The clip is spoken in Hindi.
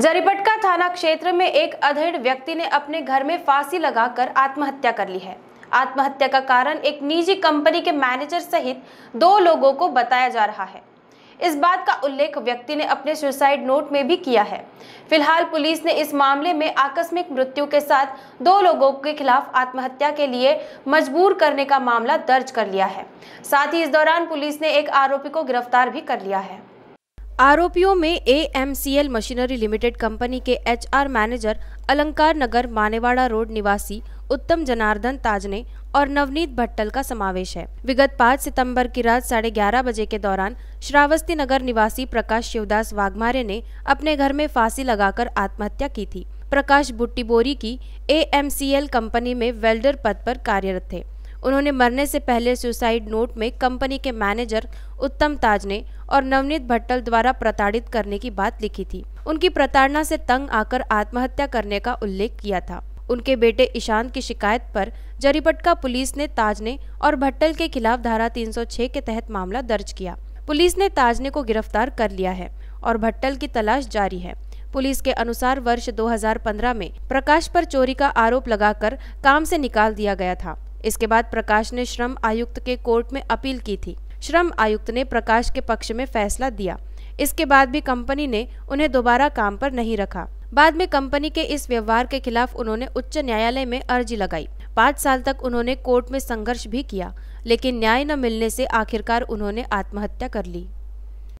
जरीपटका थाना क्षेत्र में एक अधेड़ व्यक्ति ने अपने घर में फांसी लगाकर आत्महत्या कर ली है आत्महत्या का कारण एक निजी कंपनी के मैनेजर सहित दो लोगों को बताया जा रहा है इस बात का उल्लेख व्यक्ति ने अपने सुसाइड नोट में भी किया है फिलहाल पुलिस ने इस मामले में आकस्मिक मृत्यु के साथ दो लोगों के खिलाफ आत्महत्या के लिए मजबूर करने का मामला दर्ज कर लिया है साथ ही इस दौरान पुलिस ने एक आरोपी को गिरफ्तार भी कर लिया है आरोपियों में एएमसीएल मशीनरी लिमिटेड कंपनी के HR manager Alankar Nagar Manewada road निवासी उत्तम जनार्दन ताजने और नवनीत भट्टल का समावेश है विगत 5 सितंबर की रात साढ़े ग्यारह बजे के दौरान श्रावस्ती नगर निवासी प्रकाश शिवदास वाघमारे ने अपने घर में फांसी लगाकर आत्महत्या की थी प्रकाश बुट्टीबोरी की एएमसीएल कंपनी में वेल्डर पद पर कार्यरत थे उन्होंने मरने से पहले सुसाइड नोट में कंपनी के मैनेजर उत्तम ताज ने और नवनीत भट्टल द्वारा प्रताड़ित करने की बात लिखी थी उनकी प्रताड़ना से तंग आकर आत्महत्या करने का उल्लेख किया था उनके बेटे ईशांत की शिकायत पर जरीपटका पुलिस ने ताज ने और भट्टल के खिलाफ धारा 306 के तहत मामला दर्ज किया पुलिस ने ताजने को गिरफ्तार कर लिया है और भट्टल की तलाश जारी है पुलिस के अनुसार वर्ष 2015 में प्रकाश पर चोरी का आरोप लगाकर काम से निकाल दिया गया था इसके बाद प्रकाश ने श्रम आयुक्त के कोर्ट में अपील की थी श्रम आयुक्त ने प्रकाश के पक्ष में फैसला दिया इसके बाद भी कंपनी ने उन्हें दोबारा काम पर नहीं रखा बाद में कंपनी के इस व्यवहार के खिलाफ उन्होंने उच्च न्यायालय में अर्जी लगाई पाँच साल तक उन्होंने कोर्ट में संघर्ष भी किया लेकिन न्याय न मिलने से आखिरकार उन्होंने आत्महत्या कर ली